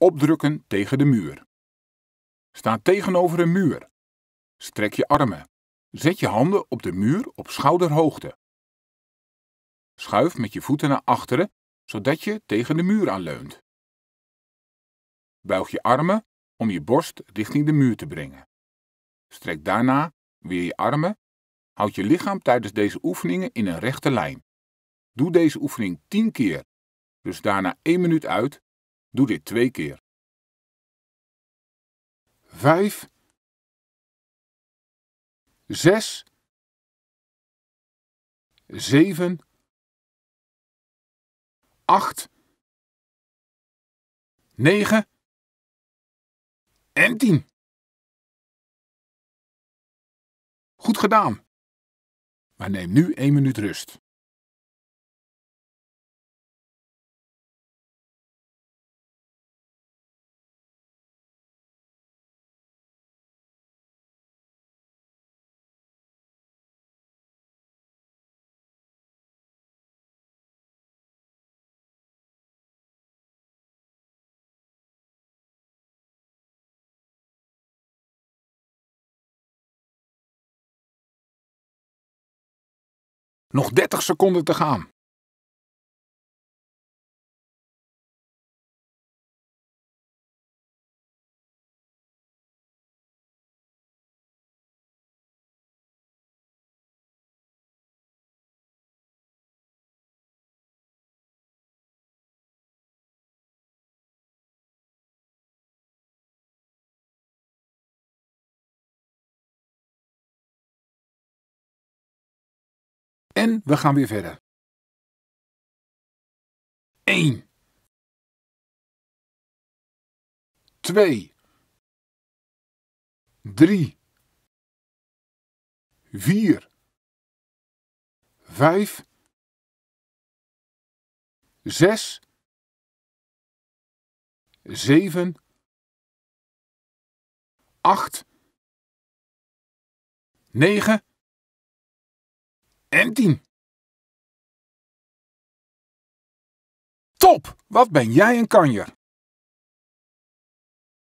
opdrukken tegen de muur. Sta tegenover een muur. Strek je armen. Zet je handen op de muur op schouderhoogte. Schuif met je voeten naar achteren, zodat je tegen de muur aanleunt. Buig je armen om je borst richting de muur te brengen. Strek daarna weer je armen. Houd je lichaam tijdens deze oefeningen in een rechte lijn. Doe deze oefening 10 keer, dus daarna 1 minuut uit Doe dit twee keer. 5, 6, 7, 8, 9 en 10. Goed gedaan, maar neem nu 1 minuut rust. Nog 30 seconden te gaan. En we gaan weer verder. 1 2 3 4 5 6 7 8 9 en 10. Top! Wat ben jij een kanjer!